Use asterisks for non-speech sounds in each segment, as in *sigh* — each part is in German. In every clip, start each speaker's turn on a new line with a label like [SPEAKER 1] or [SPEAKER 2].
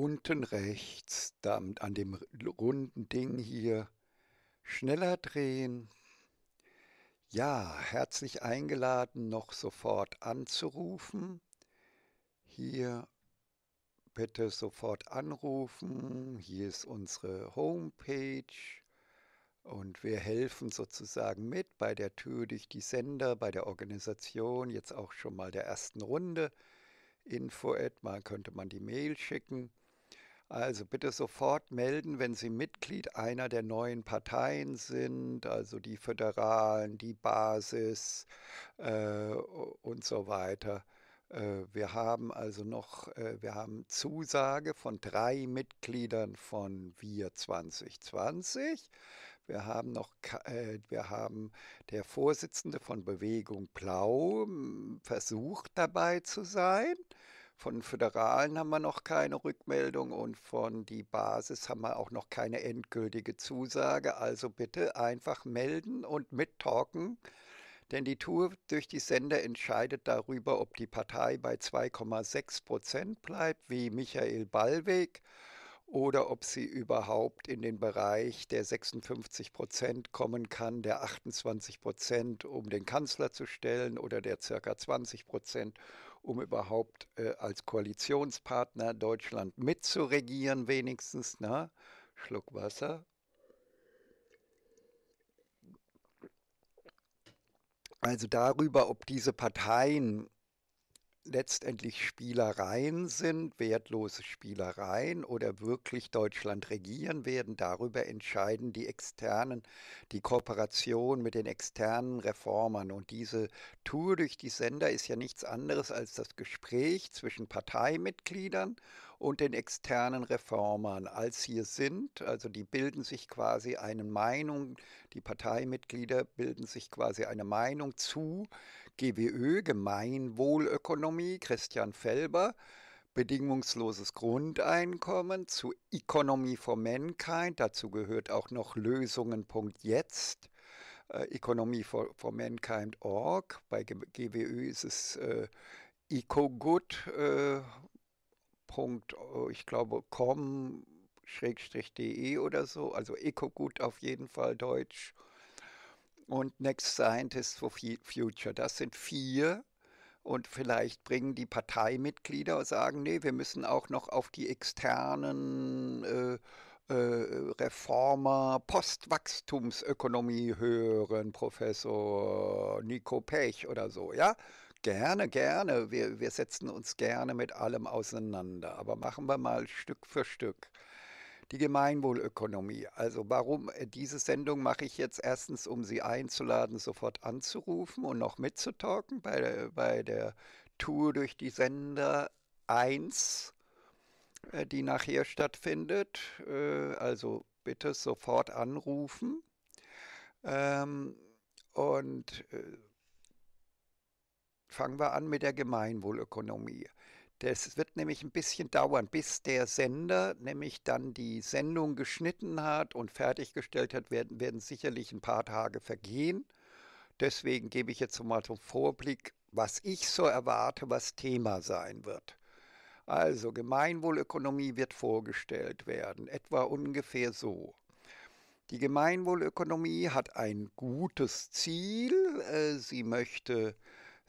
[SPEAKER 1] unten rechts, da an dem runden Ding hier, schneller drehen. Ja, herzlich eingeladen, noch sofort anzurufen. Hier bitte sofort anrufen. Hier ist unsere Homepage. Und wir helfen sozusagen mit bei der Tür durch die Sender, bei der Organisation, jetzt auch schon mal der ersten Runde. Info-Ad, mal könnte man die Mail schicken. Also bitte sofort melden, wenn Sie Mitglied einer der neuen Parteien sind, also die Föderalen, die Basis äh, und so weiter. Äh, wir haben also noch, äh, wir haben Zusage von drei Mitgliedern von Wir 2020. Wir haben noch, äh, wir haben der Vorsitzende von Bewegung Blau versucht dabei zu sein. Von den Föderalen haben wir noch keine Rückmeldung und von die Basis haben wir auch noch keine endgültige Zusage. Also bitte einfach melden und mittalken, denn die Tour durch die Sender entscheidet darüber, ob die Partei bei 2,6 Prozent bleibt, wie Michael Ballweg oder ob sie überhaupt in den Bereich der 56 Prozent kommen kann, der 28 Prozent, um den Kanzler zu stellen oder der circa 20 Prozent, um überhaupt äh, als Koalitionspartner Deutschland mitzuregieren, wenigstens. Na, Schluck Wasser. Also darüber, ob diese Parteien letztendlich Spielereien sind, wertlose Spielereien oder wirklich Deutschland regieren werden. Darüber entscheiden die externen, die Kooperation mit den externen Reformern. Und diese Tour durch die Sender ist ja nichts anderes als das Gespräch zwischen Parteimitgliedern und den externen Reformern, als hier sind. Also die bilden sich quasi eine Meinung, die Parteimitglieder bilden sich quasi eine Meinung zu GWÖ, Gemeinwohlökonomie, Christian Felber, bedingungsloses Grundeinkommen, zu Economy for Mankind, dazu gehört auch noch Lösungen.jetzt, äh, Economy for, for Mankind.org, bei GWÖ ist es äh, EcoGood, äh, Punkt, oh, ich glaube, com, de oder so, also EcoGut auf jeden Fall deutsch und Next Scientist for Future. Das sind vier. Und vielleicht bringen die Parteimitglieder sagen, nee, wir müssen auch noch auf die externen äh, äh, Reformer Postwachstumsökonomie hören, Professor Nico Pech oder so, ja? Gerne, gerne. Wir, wir setzen uns gerne mit allem auseinander. Aber machen wir mal Stück für Stück die Gemeinwohlökonomie. Also warum äh, diese Sendung mache ich jetzt erstens, um Sie einzuladen, sofort anzurufen und noch mitzutalken bei, bei der Tour durch die Sender 1, äh, die nachher stattfindet. Äh, also bitte sofort anrufen. Ähm, und fangen wir an mit der Gemeinwohlökonomie. Das wird nämlich ein bisschen dauern, bis der Sender nämlich dann die Sendung geschnitten hat und fertiggestellt hat, werden, werden sicherlich ein paar Tage vergehen. Deswegen gebe ich jetzt mal zum Vorblick, was ich so erwarte, was Thema sein wird. Also Gemeinwohlökonomie wird vorgestellt werden, etwa ungefähr so. Die Gemeinwohlökonomie hat ein gutes Ziel. Äh, sie möchte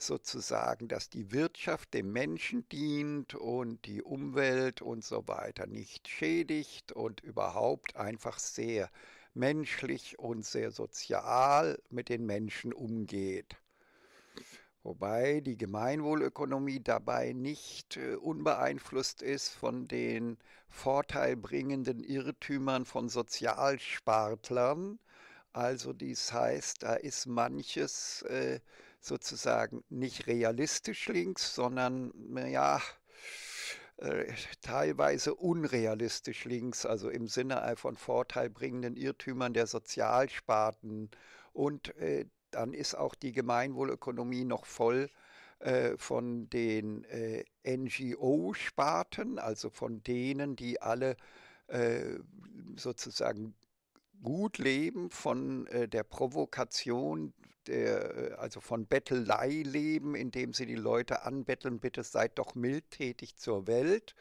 [SPEAKER 1] sozusagen, dass die Wirtschaft dem Menschen dient und die Umwelt und so weiter nicht schädigt und überhaupt einfach sehr menschlich und sehr sozial mit den Menschen umgeht. Wobei die Gemeinwohlökonomie dabei nicht äh, unbeeinflusst ist von den vorteilbringenden Irrtümern von Sozialspartlern. Also dies heißt, da ist manches äh, sozusagen nicht realistisch links, sondern ja, äh, teilweise unrealistisch links, also im Sinne von vorteilbringenden Irrtümern der Sozialsparten. Und äh, dann ist auch die Gemeinwohlökonomie noch voll äh, von den äh, NGO-Sparten, also von denen, die alle äh, sozusagen gut leben von äh, der Provokation äh, also von Bettelei leben, indem sie die Leute anbetteln, bitte seid doch mildtätig zur Welt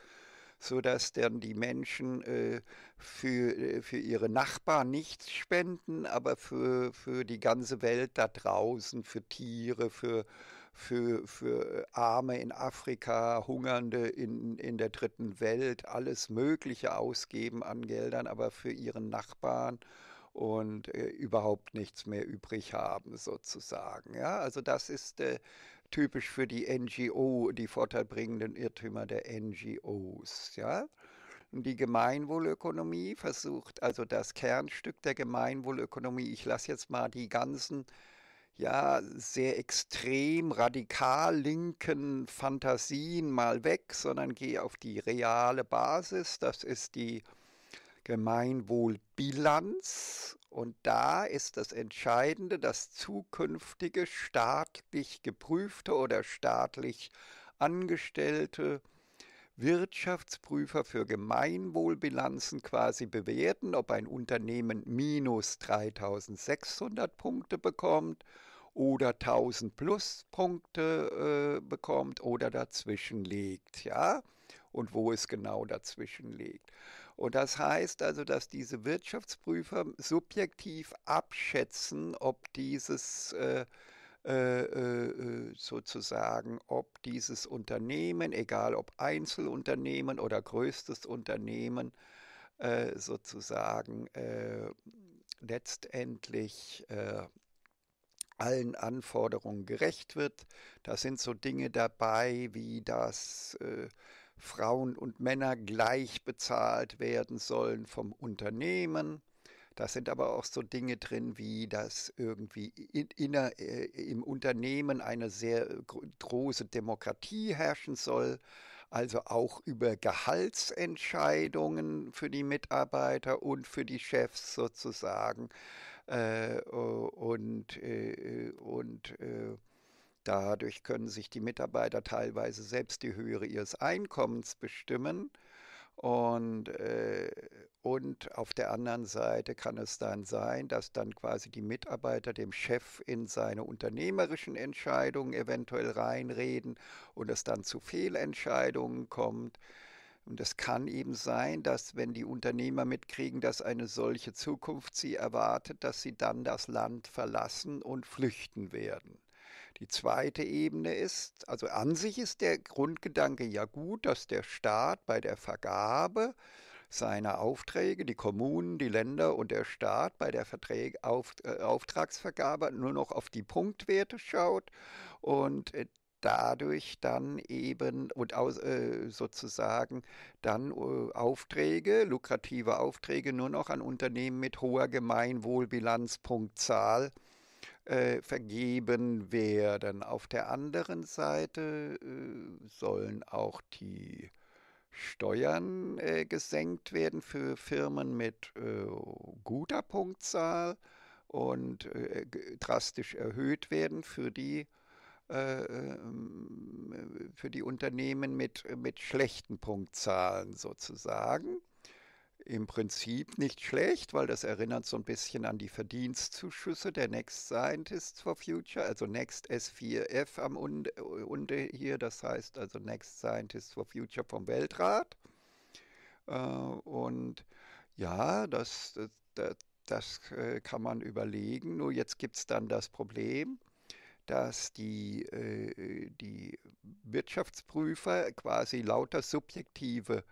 [SPEAKER 1] sodass dann die Menschen äh, für, äh, für ihre Nachbarn nichts spenden, aber für, für die ganze Welt da draußen, für Tiere, für, für, für äh, Arme in Afrika, Hungernde in, in der dritten Welt, alles Mögliche ausgeben an Geldern, aber für ihren Nachbarn und äh, überhaupt nichts mehr übrig haben sozusagen. Ja, also das ist äh, typisch für die NGO, die vorteilbringenden Irrtümer der NGOs. Ja. Die Gemeinwohlökonomie versucht also das Kernstück der Gemeinwohlökonomie. Ich lasse jetzt mal die ganzen ja, sehr extrem radikal linken Fantasien mal weg, sondern gehe auf die reale Basis. Das ist die Gemeinwohlbilanz. Und da ist das Entscheidende, dass zukünftige staatlich geprüfte oder staatlich angestellte Wirtschaftsprüfer für Gemeinwohlbilanzen quasi bewerten, ob ein Unternehmen minus 3600 Punkte bekommt oder 1000 plus Punkte äh, bekommt oder dazwischen liegt. Ja? und wo es genau dazwischen liegt. Und das heißt also, dass diese Wirtschaftsprüfer subjektiv abschätzen, ob dieses äh, äh, äh sozusagen, ob dieses Unternehmen, egal ob Einzelunternehmen oder größtes Unternehmen, äh, sozusagen äh, letztendlich äh, allen Anforderungen gerecht wird. Da sind so Dinge dabei, wie das äh, Frauen und Männer gleich bezahlt werden sollen vom Unternehmen. Da sind aber auch so Dinge drin, wie dass irgendwie in, in, äh, im Unternehmen eine sehr äh, große Demokratie herrschen soll, also auch über Gehaltsentscheidungen für die Mitarbeiter und für die Chefs sozusagen. Äh, und äh, äh und äh, Dadurch können sich die Mitarbeiter teilweise selbst die Höhe ihres Einkommens bestimmen. Und, äh, und auf der anderen Seite kann es dann sein, dass dann quasi die Mitarbeiter dem Chef in seine unternehmerischen Entscheidungen eventuell reinreden und es dann zu Fehlentscheidungen kommt. Und es kann eben sein, dass wenn die Unternehmer mitkriegen, dass eine solche Zukunft sie erwartet, dass sie dann das Land verlassen und flüchten werden. Die zweite Ebene ist, also an sich ist der Grundgedanke ja gut, dass der Staat bei der Vergabe seiner Aufträge, die Kommunen, die Länder und der Staat bei der Verträge, auf, äh, Auftragsvergabe nur noch auf die Punktwerte schaut und äh, dadurch dann eben und aus, äh, sozusagen dann äh, Aufträge, lukrative Aufträge nur noch an Unternehmen mit hoher Gemeinwohlbilanzpunktzahl äh, vergeben werden. Auf der anderen Seite äh, sollen auch die Steuern äh, gesenkt werden für Firmen mit guter Punktzahl und drastisch erhöht werden für die ähm, für die Unternehmen mit, mit schlechten Punktzahlen sozusagen im Prinzip nicht schlecht, weil das erinnert so ein bisschen an die Verdienstzuschüsse der Next Scientists for Future, also Next S4F am Unde hier, das heißt also Next Scientists for Future vom Weltrat. Äh, und ja, das, das, das äh, kann man überlegen. Nur jetzt gibt es dann das Problem, dass die, äh, die Wirtschaftsprüfer quasi lauter subjektive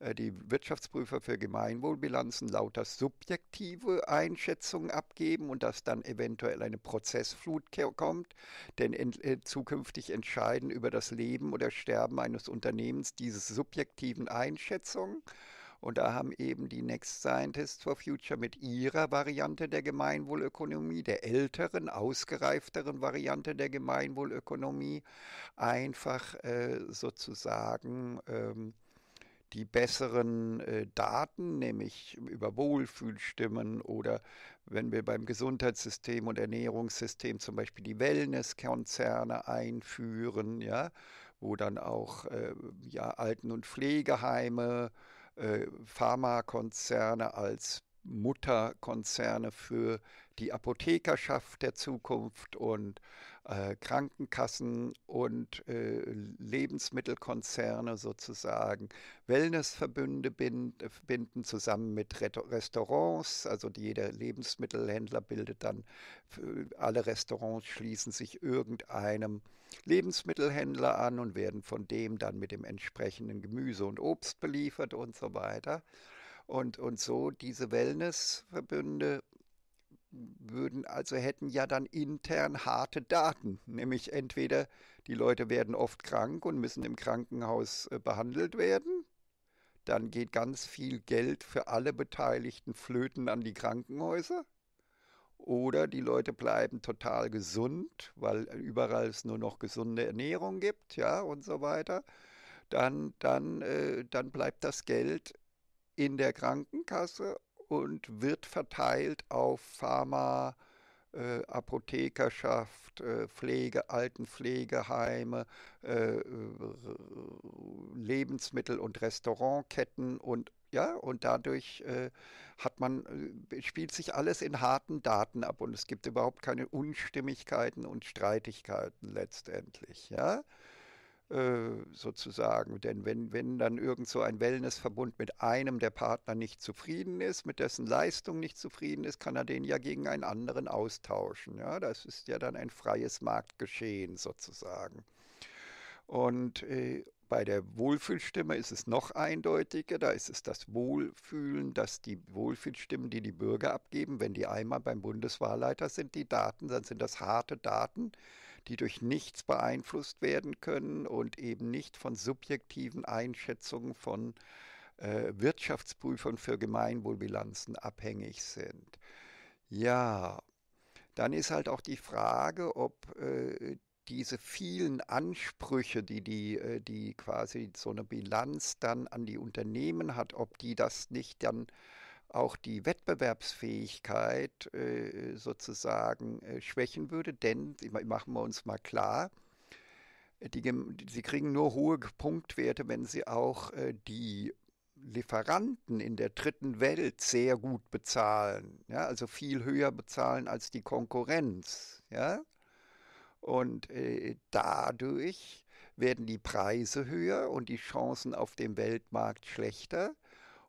[SPEAKER 1] äh, die Wirtschaftsprüfer für Gemeinwohlbilanzen lauter subjektive Einschätzungen abgeben und dass dann eventuell eine Prozessflut kommt, denn in, äh, zukünftig entscheiden über das Leben oder Sterben eines Unternehmens diese subjektiven Einschätzungen. Und da haben eben die Next Scientists for Future mit ihrer Variante der Gemeinwohlökonomie, der älteren, ausgereifteren Variante der Gemeinwohlökonomie, einfach äh, sozusagen ähm, die besseren äh, Daten, nämlich über Wohlfühlstimmen oder wenn wir beim Gesundheitssystem und Ernährungssystem zum Beispiel die Wellnesskonzerne einführen, ja, wo dann auch äh, ja, Alten- und Pflegeheime, äh, Pharmakonzerne als Mutterkonzerne für die Apothekerschaft der Zukunft und äh, Krankenkassen und äh, Lebensmittelkonzerne sozusagen, Wellnessverbünde bind, binden zusammen mit Restaurants, also jeder Lebensmittelhändler bildet dann, alle Restaurants schließen sich irgendeinem Lebensmittelhändler an und werden von dem dann mit dem entsprechenden Gemüse und Obst beliefert und so weiter. Und, und so diese Wellnessverbünde würden also hätten ja dann intern harte Daten, nämlich entweder die Leute werden oft krank und müssen im Krankenhaus äh, behandelt werden, dann geht ganz viel Geld für alle Beteiligten flöten an die Krankenhäuser. Oder die Leute bleiben total gesund, weil überall es nur noch gesunde Ernährung gibt, ja, und so weiter. Dann, dann, äh, dann bleibt das Geld in der Krankenkasse und wird verteilt auf Pharma, äh, Apothekerschaft, äh, Pflege, Altenpflegeheime, äh, äh Lebensmittel- und Restaurantketten und ja, und dadurch äh, hat man, äh, spielt sich alles in harten Daten ab und es gibt überhaupt keine Unstimmigkeiten und Streitigkeiten letztendlich, ja. Äh, sozusagen. Denn wenn, wenn dann irgend so ein Wellnessverbund mit einem der Partner nicht zufrieden ist, mit dessen Leistung nicht zufrieden ist, kann er den ja gegen einen anderen austauschen. Ja, das ist ja dann ein freies Marktgeschehen sozusagen. Und äh, bei der Wohlfühlstimme ist es noch eindeutiger. Da ist es das Wohlfühlen, dass die Wohlfühlstimmen, die die Bürger abgeben, wenn die einmal beim Bundeswahlleiter sind, die Daten, dann sind das harte Daten die durch nichts beeinflusst werden können und eben nicht von subjektiven Einschätzungen von äh, Wirtschaftsprüfern für Gemeinwohlbilanzen abhängig sind. Ja, dann ist halt auch die Frage, ob äh, diese vielen Ansprüche, die, die, äh, die quasi so eine Bilanz dann an die Unternehmen hat, ob die das nicht dann auch die Wettbewerbsfähigkeit äh, sozusagen äh, schwächen würde. Denn, machen wir uns mal klar, äh, die, sie kriegen nur hohe Punktwerte, wenn sie auch äh, die Lieferanten in der dritten Welt sehr gut bezahlen. Ja? Also viel höher bezahlen als die Konkurrenz. Ja? Und äh, dadurch werden die Preise höher und die Chancen auf dem Weltmarkt schlechter.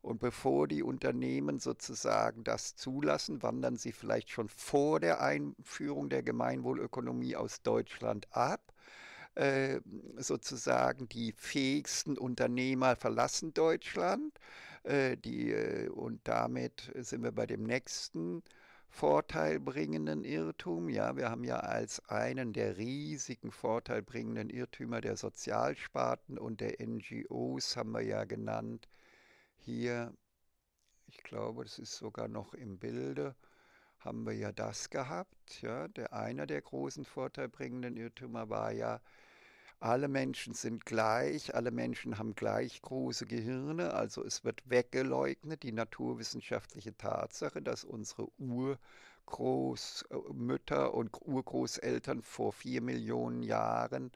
[SPEAKER 1] Und bevor die Unternehmen sozusagen das zulassen, wandern sie vielleicht schon vor der Einführung der Gemeinwohlökonomie aus Deutschland ab. Äh, sozusagen die fähigsten Unternehmer verlassen Deutschland. Äh, die, äh, und damit sind wir bei dem nächsten vorteilbringenden Irrtum. Ja, wir haben ja als einen der riesigen vorteilbringenden Irrtümer der Sozialsparten und der NGOs haben wir ja genannt, hier, ich glaube, das ist sogar noch im Bilde, haben wir ja das gehabt. Ja? Der einer der großen vorteilbringenden Irrtümer war ja, alle Menschen sind gleich, alle Menschen haben gleich große Gehirne, also es wird weggeleugnet die naturwissenschaftliche Tatsache, dass unsere Urgroßmütter äh, und Urgroßeltern vor vier Millionen Jahren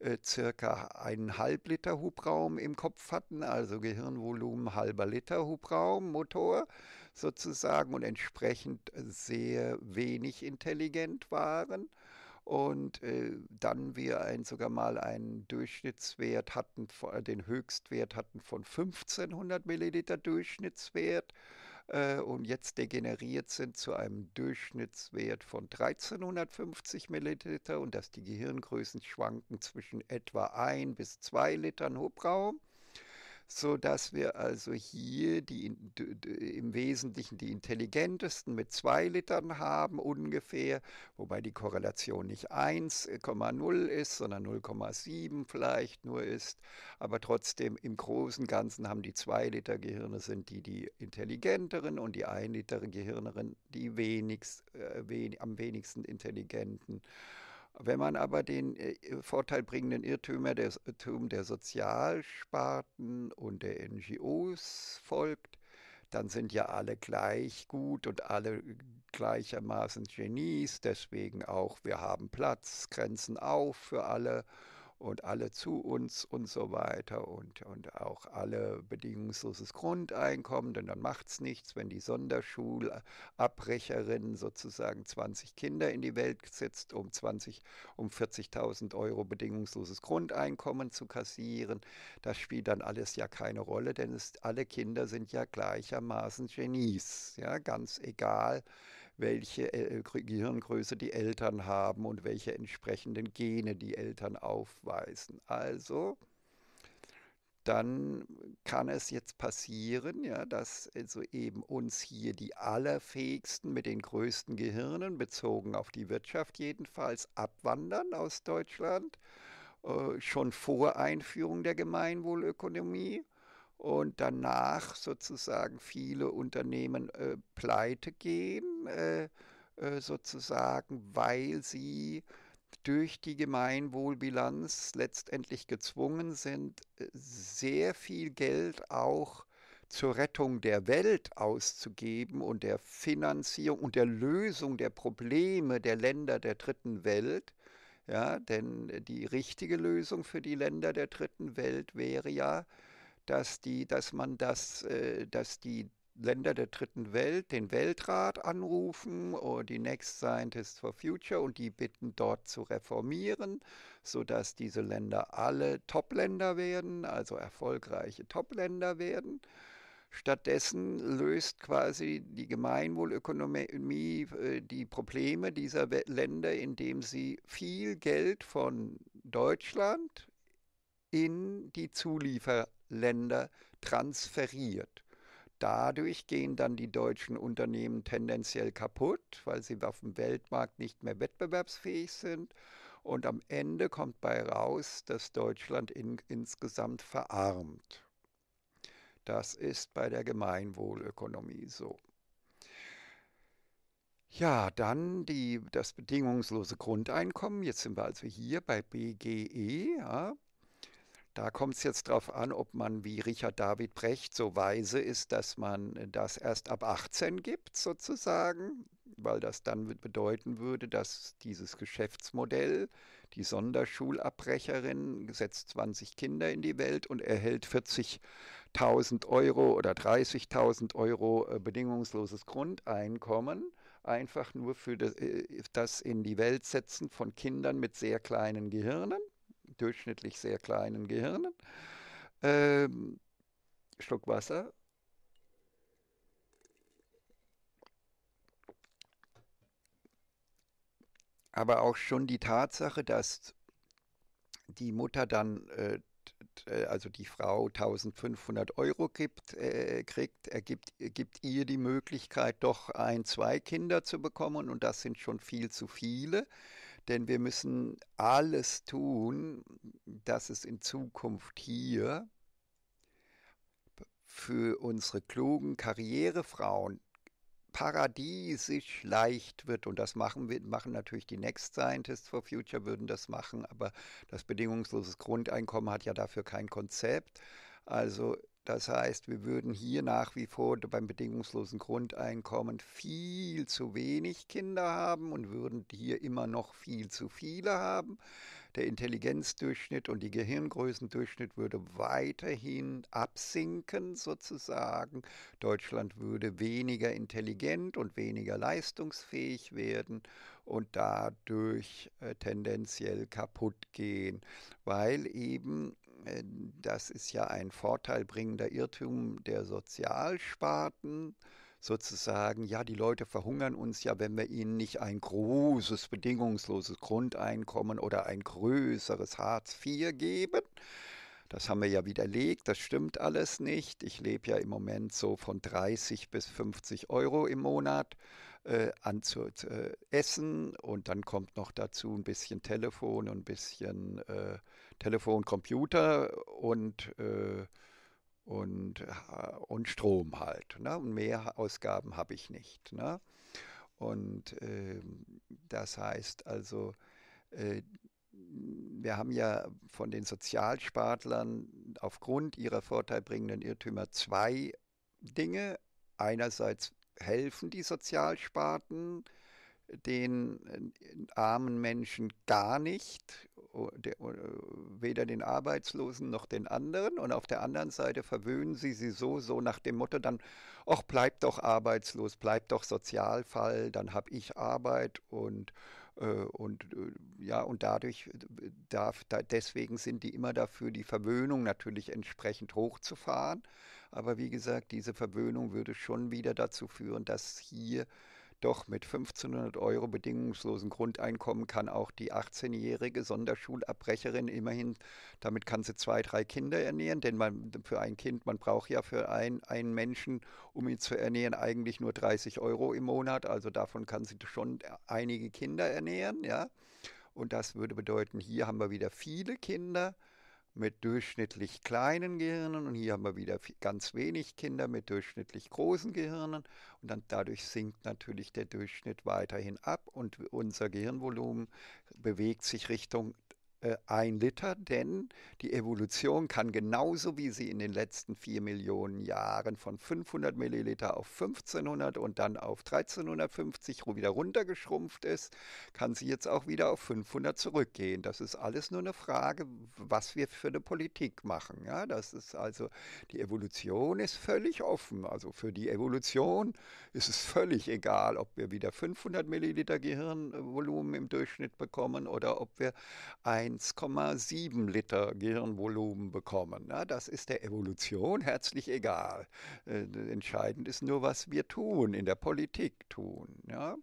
[SPEAKER 1] äh, circa einen halb Liter Hubraum im Kopf hatten, also Gehirnvolumen halber Liter Hubraum, Motor sozusagen und entsprechend sehr wenig intelligent waren. Und äh, dann wir ein, sogar mal einen Durchschnittswert hatten, den Höchstwert hatten von 1500 Milliliter Durchschnittswert äh, und jetzt degeneriert sind zu einem Durchschnittswert von 1350 Milliliter und dass die Gehirngrößen schwanken zwischen etwa 1 bis 2 Litern Hubraum so dass wir also hier die, im Wesentlichen die intelligentesten mit zwei Litern haben ungefähr, wobei die Korrelation nicht 1,0 ist, sondern 0,7 vielleicht nur ist, aber trotzdem im großen Ganzen haben die zwei Liter Gehirne sind die die intelligenteren und die ein Liter Gehirnerin die wenigst, äh, wen, am wenigsten intelligenten wenn man aber den äh, äh, vorteilbringenden Irrtümer der, Irrtum der Sozialsparten und der NGOs folgt, dann sind ja alle gleich gut und alle gleichermaßen Genies. Deswegen auch, wir haben Platz, Grenzen auf für alle und alle zu uns und so weiter und, und auch alle bedingungsloses Grundeinkommen, denn dann macht es nichts, wenn die Sonderschulabbrecherin sozusagen 20 Kinder in die Welt setzt, um um 40.000 Euro bedingungsloses Grundeinkommen zu kassieren. Das spielt dann alles ja keine Rolle, denn es, alle Kinder sind ja gleichermaßen Genies, ja, ganz egal, welche äh, äh, Gehirngröße die Eltern haben und welche entsprechenden Gene die Eltern aufweisen. Also dann kann es jetzt passieren, ja, dass also eben uns hier die allerfähigsten mit den größten Gehirnen, bezogen auf die Wirtschaft jedenfalls, abwandern aus Deutschland, äh, schon vor Einführung der Gemeinwohlökonomie und danach sozusagen viele Unternehmen äh, pleite gehen äh, äh, sozusagen, weil sie durch die Gemeinwohlbilanz letztendlich gezwungen sind, äh, sehr viel Geld auch zur Rettung der Welt auszugeben und der Finanzierung und der Lösung der Probleme der Länder der dritten Welt. Ja, denn die richtige Lösung für die Länder der dritten Welt wäre ja, dass die, dass man das, äh, dass die Länder der dritten Welt den Weltrat anrufen, oh, die Next Scientists for Future, und die bitten dort zu reformieren, sodass diese Länder alle Top-Länder werden, also erfolgreiche Top-Länder werden. Stattdessen löst quasi die Gemeinwohlökonomie äh, die Probleme dieser Länder, indem sie viel Geld von Deutschland in die Zulieferländer transferiert. Dadurch gehen dann die deutschen Unternehmen tendenziell kaputt, weil sie auf dem Weltmarkt nicht mehr wettbewerbsfähig sind. Und am Ende kommt bei raus, dass Deutschland in, insgesamt verarmt. Das ist bei der Gemeinwohlökonomie so. Ja, dann die, das bedingungslose Grundeinkommen. Jetzt sind wir also hier bei BGE. Ja. Da kommt es jetzt darauf an, ob man wie Richard David Brecht so weise ist, dass man das erst ab 18 gibt, sozusagen, weil das dann bedeuten würde, dass dieses Geschäftsmodell, die Sonderschulabbrecherin setzt 20 Kinder in die Welt und erhält 40.000 Euro oder 30.000 Euro äh, bedingungsloses Grundeinkommen, einfach nur für äh, das in die Welt setzen von Kindern mit sehr kleinen Gehirnen durchschnittlich sehr kleinen Gehirnen. Ähm, Schluck Wasser. Aber auch schon die Tatsache, dass die Mutter dann, äh, also die Frau 1500 Euro gibt, äh, kriegt, ergibt, gibt ihr die Möglichkeit, doch ein, zwei Kinder zu bekommen und das sind schon viel zu viele denn wir müssen alles tun, dass es in Zukunft hier für unsere klugen Karrierefrauen paradiesisch leicht wird. Und das machen wir, machen natürlich die Next Scientists for Future würden das machen, aber das bedingungsloses Grundeinkommen hat ja dafür kein Konzept. Also das heißt, wir würden hier nach wie vor beim bedingungslosen Grundeinkommen viel zu wenig Kinder haben und würden hier immer noch viel zu viele haben der Intelligenzdurchschnitt und die Gehirngrößendurchschnitt würde weiterhin absinken sozusagen. Deutschland würde weniger intelligent und weniger leistungsfähig werden und dadurch äh, tendenziell kaputt gehen, weil eben äh, das ist ja ein vorteilbringender Irrtum der Sozialsparten, sozusagen, ja, die Leute verhungern uns ja, wenn wir ihnen nicht ein großes, bedingungsloses Grundeinkommen oder ein größeres Hartz IV geben. Das haben wir ja widerlegt, das stimmt alles nicht. Ich lebe ja im Moment so von 30 bis 50 Euro im Monat äh, an zu äh, essen und dann kommt noch dazu ein bisschen Telefon und ein bisschen äh, Telefon, Computer und äh, und, äh, und Strom halt. Ne? Und mehr Ausgaben habe ich nicht. Ne? Und äh, das heißt also, äh, wir haben ja von den Sozialspartlern aufgrund ihrer vorteilbringenden Irrtümer zwei Dinge. Einerseits helfen die Sozialsparten den äh, armen Menschen gar nicht, weder den Arbeitslosen noch den anderen. Und auf der anderen Seite verwöhnen sie sie so, so nach dem Motto dann, ach, bleib doch arbeitslos, bleib doch Sozialfall, dann habe ich Arbeit und, äh, und äh, ja, und dadurch darf, deswegen sind die immer dafür, die Verwöhnung natürlich entsprechend hochzufahren. Aber wie gesagt, diese Verwöhnung würde schon wieder dazu führen, dass hier doch mit 1500 Euro bedingungslosen Grundeinkommen kann auch die 18-jährige Sonderschulabbrecherin immerhin, damit kann sie zwei, drei Kinder ernähren, denn man, für ein Kind, man braucht ja für ein, einen Menschen, um ihn zu ernähren, eigentlich nur 30 Euro im Monat. Also davon kann sie schon einige Kinder ernähren, ja. Und das würde bedeuten, hier haben wir wieder viele Kinder mit durchschnittlich kleinen Gehirnen und hier haben wir wieder ganz wenig Kinder mit durchschnittlich großen Gehirnen und dann dadurch sinkt natürlich der Durchschnitt weiterhin ab und unser Gehirnvolumen bewegt sich Richtung äh, ein Liter, denn die Evolution kann genauso wie sie in den letzten vier Millionen Jahren von 500 Milliliter auf 1500 und dann auf 1350 wieder runtergeschrumpft ist, kann sie jetzt auch wieder auf 500 zurückgehen. Das ist alles nur eine Frage, was wir für eine Politik machen. Ja, das ist also die Evolution ist völlig offen. Also für die Evolution ist es völlig egal, ob wir wieder 500 Milliliter Gehirnvolumen im Durchschnitt bekommen oder ob wir ein 1,7 Liter Gehirnvolumen bekommen. Na, das ist der Evolution herzlich egal. Äh, entscheidend ist nur, was wir tun, in der Politik tun. Ja,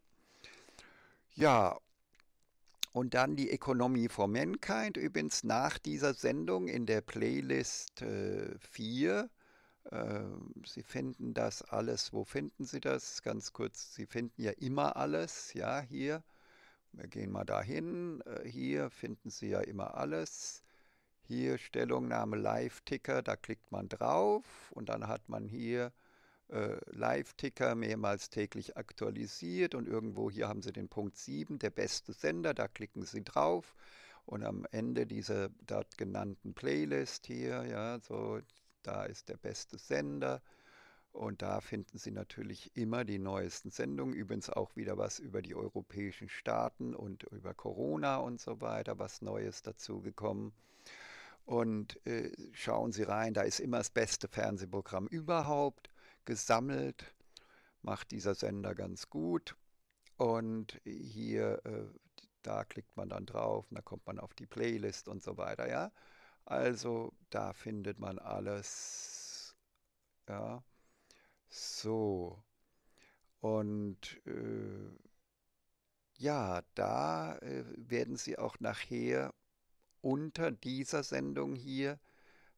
[SPEAKER 1] ja und dann die Economy for Mankind, übrigens nach dieser Sendung in der Playlist äh, 4. Äh, Sie finden das alles. Wo finden Sie das? Ganz kurz, Sie finden ja immer alles, ja, hier. Wir gehen mal dahin. Äh, hier finden Sie ja immer alles. Hier Stellungnahme Live-Ticker, da klickt man drauf und dann hat man hier äh, Live-Ticker mehrmals täglich aktualisiert und irgendwo hier haben Sie den Punkt 7, der beste Sender, da klicken Sie drauf und am Ende dieser dort genannten Playlist hier, ja, so, da ist der beste Sender und da finden Sie natürlich immer die neuesten Sendungen. Übrigens auch wieder was über die europäischen Staaten und über Corona und so weiter, was Neues dazugekommen. Und äh, schauen Sie rein, da ist immer das beste Fernsehprogramm überhaupt gesammelt. Macht dieser Sender ganz gut. Und hier, äh, da klickt man dann drauf, da kommt man auf die Playlist und so weiter, ja. Also da findet man alles, ja. So. Und äh, ja, da äh, werden Sie auch nachher unter dieser Sendung hier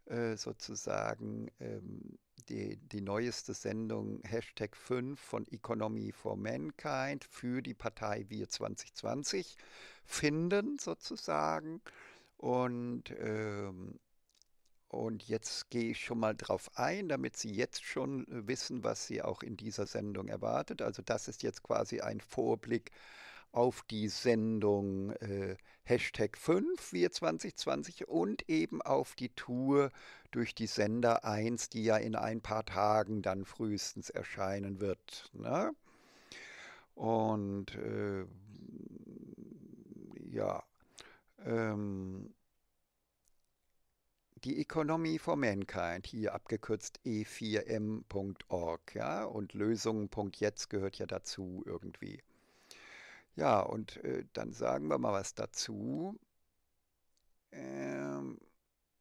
[SPEAKER 1] äh, sozusagen ähm, die, die neueste Sendung Hashtag 5 von Economy for Mankind für die Partei Wir 2020 finden sozusagen. Und ähm, und jetzt gehe ich schon mal drauf ein, damit Sie jetzt schon äh, wissen, was Sie auch in dieser Sendung erwartet. Also das ist jetzt quasi ein Vorblick auf die Sendung äh, Hashtag 5 wir 2020 und eben auf die Tour durch die Sender 1, die ja in ein paar Tagen dann frühestens erscheinen wird. Ne? Und äh, ja, ähm, die Economy for Mankind, hier abgekürzt e4m.org, ja, und Lösungen.jetzt gehört ja dazu irgendwie. Ja, und äh, dann sagen wir mal was dazu. Ähm,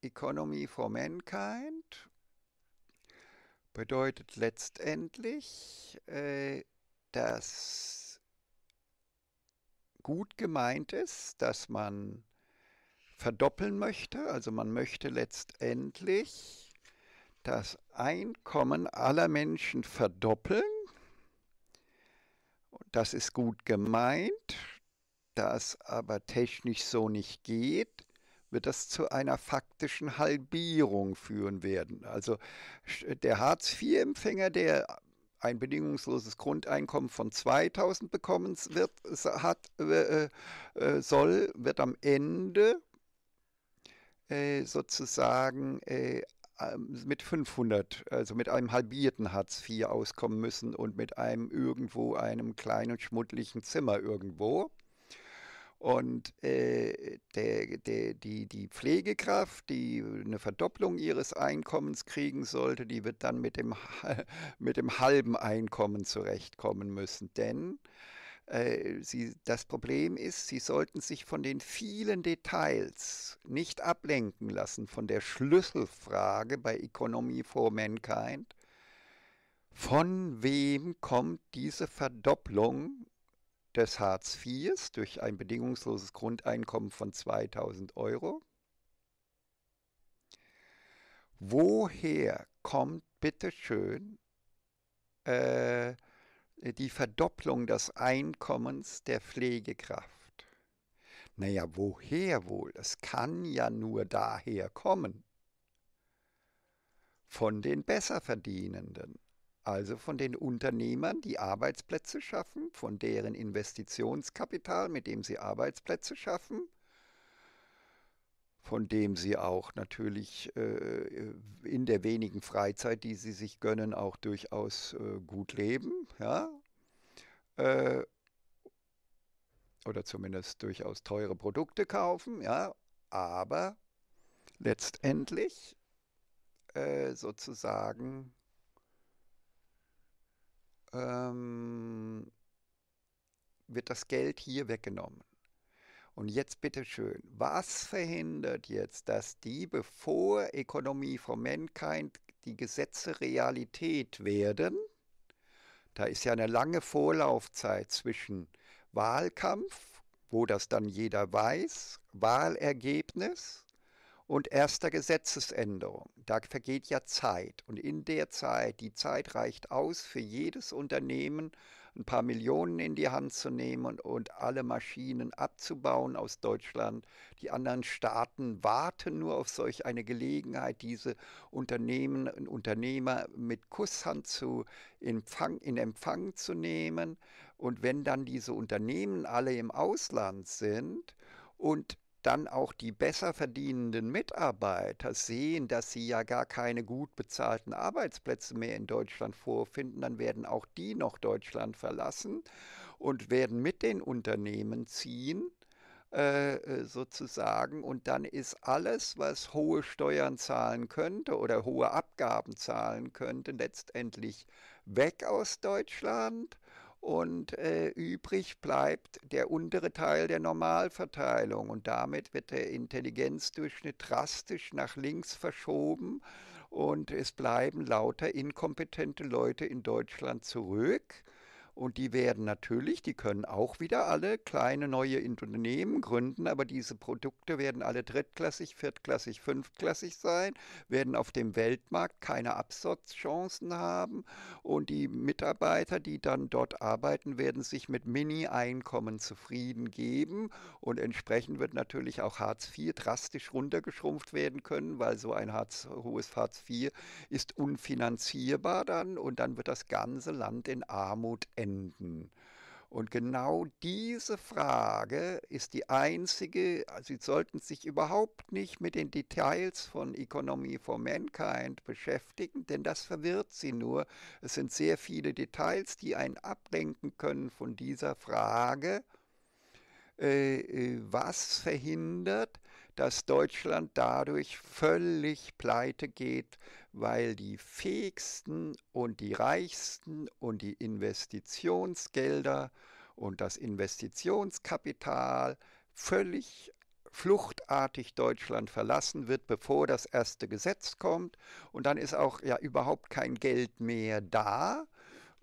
[SPEAKER 1] Economy for Mankind bedeutet letztendlich, äh, dass gut gemeint ist, dass man verdoppeln möchte. Also man möchte letztendlich das Einkommen aller Menschen verdoppeln. Das ist gut gemeint. Das aber technisch so nicht geht, wird das zu einer faktischen Halbierung führen werden. Also der Hartz-IV-Empfänger, der ein bedingungsloses Grundeinkommen von 2000 bekommen wird, hat, äh, äh, soll, wird am Ende äh, sozusagen äh, ähm, mit 500, also mit einem halbierten Hartz IV auskommen müssen und mit einem irgendwo, einem kleinen schmuddeligen Zimmer irgendwo. Und äh, der, der, die, die Pflegekraft, die eine Verdopplung ihres Einkommens kriegen sollte, die wird dann mit dem, *laughs* mit dem halben Einkommen zurechtkommen müssen. Denn äh, sie, das Problem ist, Sie sollten sich von den vielen Details nicht ablenken lassen, von der Schlüsselfrage bei Economy for Mankind. Von wem kommt diese Verdopplung des Hartz IVs durch ein bedingungsloses Grundeinkommen von 2000 Euro? Woher kommt bitteschön äh, äh, die Verdopplung des Einkommens der Pflegekraft. Naja, woher wohl? Es kann ja nur daher kommen. Von den Besserverdienenden, also von den Unternehmern, die Arbeitsplätze schaffen, von deren Investitionskapital, mit dem sie Arbeitsplätze schaffen, von dem sie auch natürlich äh, in der wenigen Freizeit, die sie sich gönnen, auch durchaus äh, gut leben. Ja? Äh, oder zumindest durchaus teure Produkte kaufen. Ja? Aber letztendlich äh, sozusagen ähm, wird das Geld hier weggenommen. Und jetzt bitte schön, was verhindert jetzt, dass die, bevor Economy for Mankind die Gesetze Realität werden, da ist ja eine lange Vorlaufzeit zwischen Wahlkampf, wo das dann jeder weiß, Wahlergebnis und erster Gesetzesänderung. Da vergeht ja Zeit und in der Zeit, die Zeit reicht aus für jedes Unternehmen ein paar Millionen in die Hand zu nehmen und, und alle Maschinen abzubauen aus Deutschland. Die anderen Staaten warten nur auf solch eine Gelegenheit, diese Unternehmen und Unternehmer mit Kusshand zu Empfang, in Empfang zu nehmen. Und wenn dann diese Unternehmen alle im Ausland sind und dann auch die besser verdienenden Mitarbeiter sehen, dass sie ja gar keine gut bezahlten Arbeitsplätze mehr in Deutschland vorfinden, dann werden auch die noch Deutschland verlassen und werden mit den Unternehmen ziehen äh, äh, sozusagen und dann ist alles, was hohe Steuern zahlen könnte oder hohe Abgaben zahlen könnte, letztendlich weg aus Deutschland und äh, übrig bleibt der untere Teil der Normalverteilung und damit wird der Intelligenzdurchschnitt drastisch nach links verschoben und es bleiben lauter inkompetente Leute in Deutschland zurück. Und die werden natürlich, die können auch wieder alle kleine neue Unternehmen gründen, aber diese Produkte werden alle drittklassig, viertklassig, fünftklassig sein, werden auf dem Weltmarkt keine Absatzchancen haben und die Mitarbeiter, die dann dort arbeiten, werden sich mit Mini-Einkommen zufrieden geben und entsprechend wird natürlich auch Hartz IV drastisch runtergeschrumpft werden können, weil so ein Hartz, hohes Hartz IV ist unfinanzierbar dann und dann wird das ganze Land in Armut enden enden? Und genau diese Frage ist die einzige, also Sie sollten sich überhaupt nicht mit den Details von Economy for Mankind beschäftigen, denn das verwirrt Sie nur. Es sind sehr viele Details, die einen ablenken können von dieser Frage, äh, äh was verhindert, dass Deutschland dadurch völlig pleite geht, weil die fähigsten und die reichsten und die Investitionsgelder und das Investitionskapital völlig fluchtartig Deutschland verlassen wird, bevor das erste Gesetz kommt. Und dann ist auch ja überhaupt kein Geld mehr da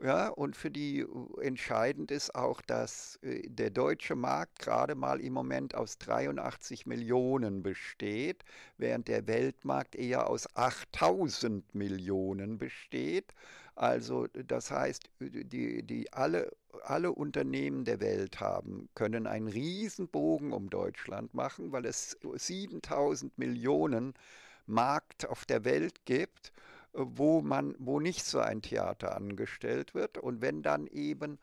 [SPEAKER 1] ja, und für die äh, entscheidend ist auch, dass äh, der deutsche Markt gerade mal im Moment aus 83 Millionen besteht, während der Weltmarkt eher aus 8000 Millionen besteht. Also das heißt, äh, die, die alle, alle Unternehmen der Welt haben, können einen Riesenbogen um Deutschland machen, weil es 7000 Millionen Markt auf der Welt gibt wo man, wo nicht so ein Theater angestellt wird. Und wenn dann eben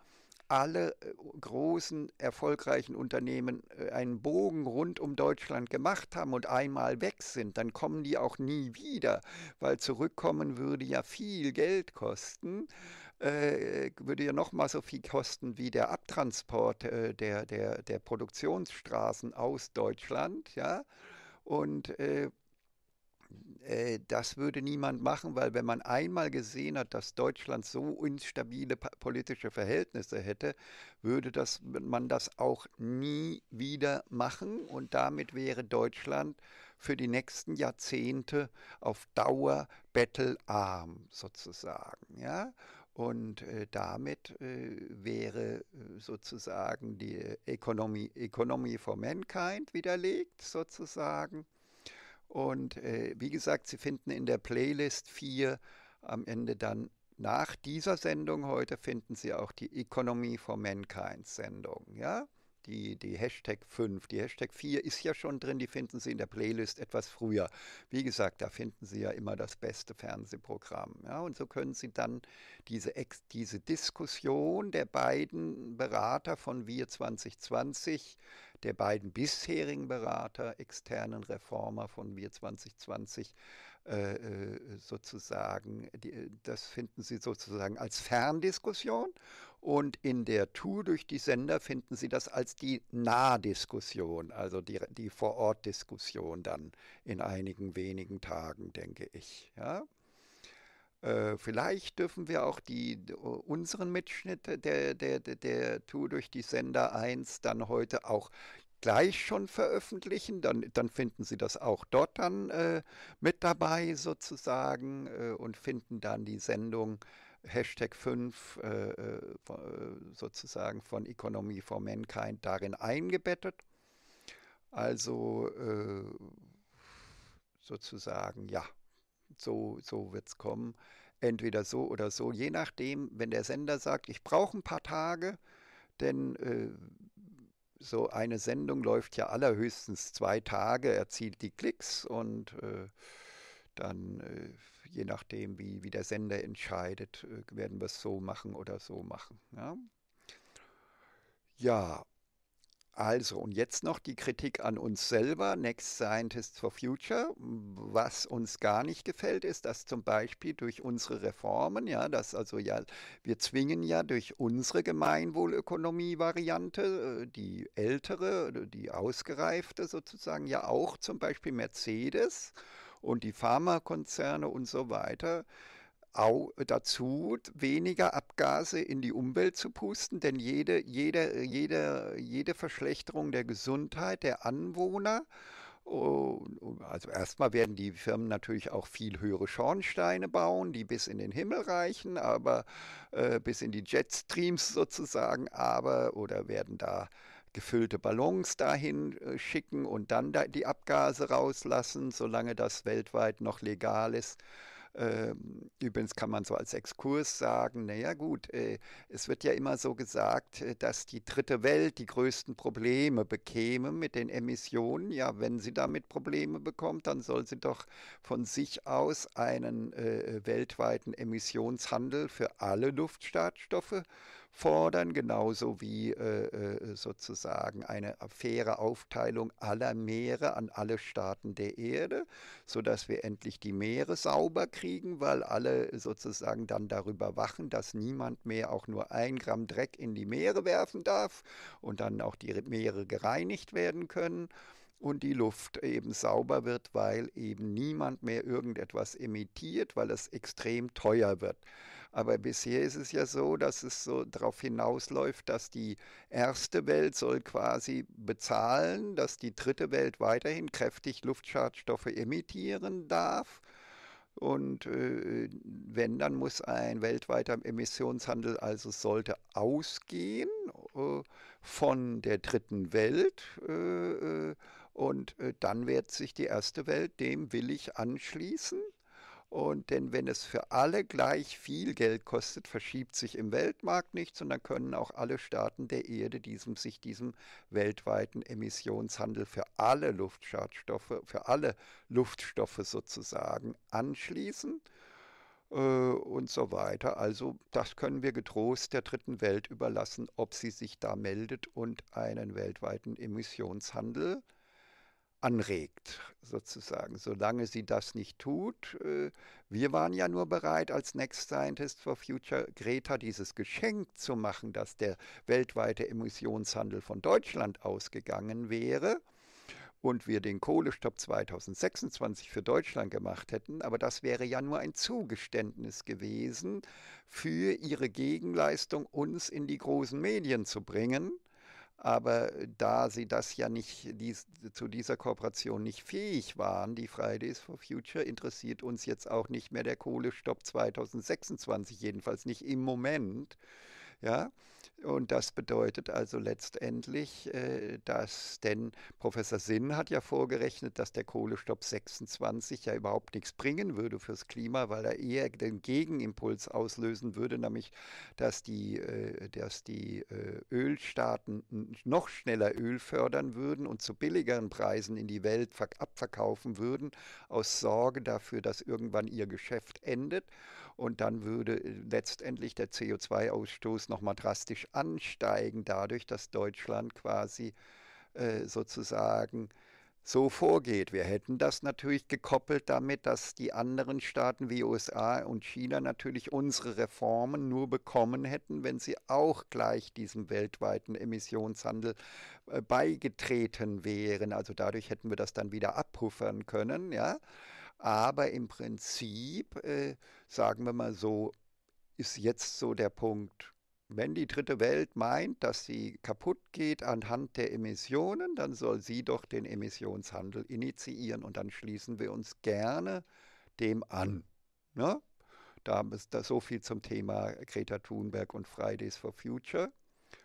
[SPEAKER 1] alle äh, großen, erfolgreichen Unternehmen äh, einen Bogen rund um Deutschland gemacht haben und einmal weg sind, dann kommen die auch nie wieder, weil zurückkommen würde ja viel Geld kosten, äh, würde ja nochmal so viel kosten wie der Abtransport äh, der, der, der Produktionsstraßen aus Deutschland, ja. Und äh, äh, das würde niemand machen, weil wenn man einmal gesehen hat, dass Deutschland so instabile politische Verhältnisse hätte, würde das, man das auch nie wieder machen und damit wäre Deutschland für die nächsten Jahrzehnte auf Dauer bettelarm sozusagen, ja? Und äh, damit äh, wäre äh, sozusagen die Economy, Economy for Mankind widerlegt sozusagen und äh, wie gesagt, Sie finden in der Playlist 4 am Ende dann nach dieser Sendung heute finden Sie auch die Economy for Mankind Sendung, ja? Die, die Hashtag 5, die Hashtag 4 ist ja schon drin, die finden Sie in der Playlist etwas früher. Wie gesagt, da finden Sie ja immer das beste Fernsehprogramm. Ja, und so können Sie dann diese, Ex diese Diskussion der beiden Berater von Wir 2020 der beiden bisherigen Berater, externen Reformer von Wir 2020 äh, äh, sozusagen, die, äh, das finden Sie sozusagen als Ferndiskussion und in der Tour durch die Sender finden Sie das als die Nahdiskussion, also die, die Vor-Ort-Diskussion dann in einigen wenigen Tagen, denke ich. Ja. Äh, vielleicht dürfen wir auch die, unseren Mitschnitt äh, der, der, der, der Tour durch die Sender 1 dann heute auch gleich schon veröffentlichen. Dann, dann finden Sie das auch dort dann äh, mit dabei sozusagen äh, und finden dann die Sendung Hashtag 5 äh, äh, sozusagen von Economy for Mankind darin eingebettet. Also sozusagen, ja, so, so wird es kommen. Entweder so oder so. Je nachdem, wenn der Sender sagt, ich brauche ein paar Tage, denn äh, so eine Sendung läuft ja allerhöchstens zwei Tage, erzielt die Klicks und äh, dann, äh, je nachdem, wie, wie der Sender entscheidet, äh, werden wir es so machen oder so machen. Ja, ja also, und jetzt noch die Kritik an uns selber, Next Scientists for Future. Was uns gar nicht gefällt, ist, dass zum Beispiel durch unsere Reformen, ja, dass also ja, wir zwingen ja durch unsere Gemeinwohlökonomie-Variante, äh, die ältere, die ausgereifte sozusagen, ja auch zum Beispiel Mercedes und die Pharmakonzerne und so weiter, auch dazu, weniger Abgase in die Umwelt zu pusten, denn jede, jede, jede, jede Verschlechterung der Gesundheit der Anwohner oh, also erstmal werden die Firmen natürlich auch viel höhere Schornsteine bauen, die bis in den Himmel reichen, aber äh, bis in die Jetstreams sozusagen, aber oder werden da gefüllte Ballons dahin äh, schicken und dann da die Abgase rauslassen, solange das weltweit noch legal ist. Ähm, übrigens kann man so als Exkurs sagen, naja gut, äh, es wird ja immer so gesagt, äh, dass die dritte Welt die größten Probleme bekäme mit den Emissionen. Ja, wenn sie damit Probleme bekommt, dann soll sie doch von sich aus einen äh, weltweiten Emissionshandel für alle Luftschadstoffe fordern, genauso wie äh, äh, sozusagen eine faire Aufteilung aller Meere an alle Staaten der Erde, sodass wir endlich die Meere sauber kriegen, weil alle sozusagen dann darüber wachen, dass niemand mehr auch nur ein Gramm Dreck in die Meere werfen darf und dann auch die Meere gereinigt werden können und die Luft eben sauber wird, weil eben niemand mehr irgendetwas emittiert, weil es extrem teuer wird. Aber bisher ist es ja so, dass es so darauf hinausläuft, dass die erste Welt soll quasi bezahlen, dass die dritte Welt weiterhin kräftig Luftschadstoffe emittieren darf. Und äh, wenn, dann muss ein weltweiter Emissionshandel, also sollte ausgehen äh, von der dritten Welt. Äh, äh und äh, dann wird sich die erste Welt dem willig anschließen. Und denn wenn es für alle gleich viel Geld kostet, verschiebt sich im Weltmarkt nichts und dann können auch alle Staaten der Erde diesem, sich diesem weltweiten Emissionshandel für alle Luftschadstoffe, für alle Luftstoffe sozusagen anschließen äh, und so weiter. Also das können wir getrost der dritten Welt überlassen, ob sie sich da meldet und einen weltweiten Emissionshandel äh, anregt, sozusagen, solange sie das nicht tut. Äh, wir waren ja nur bereit, als Next Scientist for Future Greta dieses Geschenk zu machen, dass der weltweite Emissionshandel von Deutschland ausgegangen wäre und wir den Kohlestopp 2026 für Deutschland gemacht hätten, aber das wäre ja nur ein Zugeständnis gewesen, für ihre Gegenleistung uns in die großen Medien zu bringen aber da sie das ja nicht dies, zu dieser Kooperation nicht fähig waren, die Fridays for Future, interessiert uns jetzt auch nicht mehr der Kohlestopp 2026, jedenfalls nicht im Moment. Ja, und das bedeutet also letztendlich, äh, dass, denn Professor Sinn hat ja vorgerechnet, dass der Kohlestopp 26 ja überhaupt nichts bringen würde fürs Klima, weil er eher den Gegenimpuls auslösen würde, nämlich dass die, äh, dass die äh, Ölstaaten noch schneller Öl fördern würden und zu billigeren Preisen in die Welt abverkaufen würden, aus Sorge dafür, dass irgendwann ihr Geschäft endet. Und dann würde letztendlich der CO2-Ausstoß nochmal drastisch ansteigen, dadurch, dass Deutschland quasi äh, sozusagen so vorgeht. Wir hätten das natürlich gekoppelt damit, dass die anderen Staaten wie USA und China natürlich unsere Reformen nur bekommen hätten, wenn sie auch gleich diesem weltweiten Emissionshandel äh, beigetreten wären. Also dadurch hätten wir das dann wieder abpuffern können, ja. Aber im Prinzip, äh, sagen wir mal so, ist jetzt so der Punkt, wenn die dritte Welt meint, dass sie kaputt geht anhand der Emissionen, dann soll sie doch den Emissionshandel initiieren und dann schließen wir uns gerne dem an. Ne? Da ist da so viel zum Thema Greta Thunberg und Fridays for Future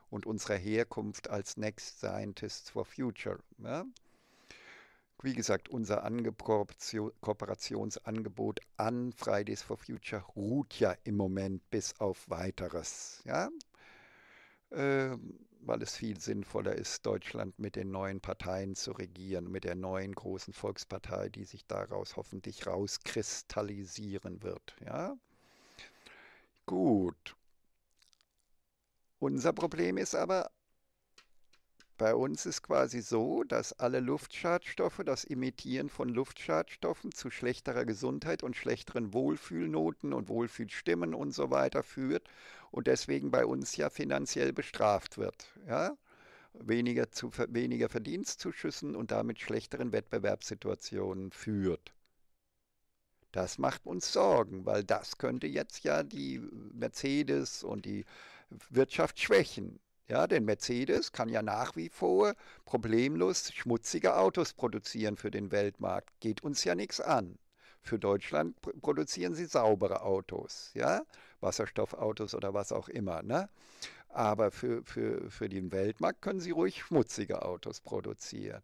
[SPEAKER 1] und unserer Herkunft als Next Scientists for Future. Ne? wie gesagt, unser Kooperationsangebot an Fridays for Future ruht ja im Moment bis auf weiteres, ja, ähm, weil es viel sinnvoller ist, Deutschland mit den neuen Parteien zu regieren, mit der neuen großen Volkspartei, die sich daraus hoffentlich rauskristallisieren wird, ja. Gut. Unser Problem ist aber, bei uns ist quasi so, dass alle Luftschadstoffe, das Imitieren von Luftschadstoffen zu schlechterer Gesundheit und schlechteren Wohlfühlnoten und Wohlfühlstimmen und so weiter führt und deswegen bei uns ja finanziell bestraft wird. Ja? Weniger, zu, weniger Verdienstzuschüssen und damit schlechteren Wettbewerbssituationen führt. Das macht uns Sorgen, weil das könnte jetzt ja die Mercedes und die Wirtschaft schwächen. Ja, denn Mercedes kann ja nach wie vor problemlos schmutzige Autos produzieren für den Weltmarkt. Geht uns ja nichts an. Für Deutschland produzieren sie saubere Autos, ja, Wasserstoffautos oder was auch immer. Ne? Aber für, für, für den Weltmarkt können sie ruhig schmutzige Autos produzieren.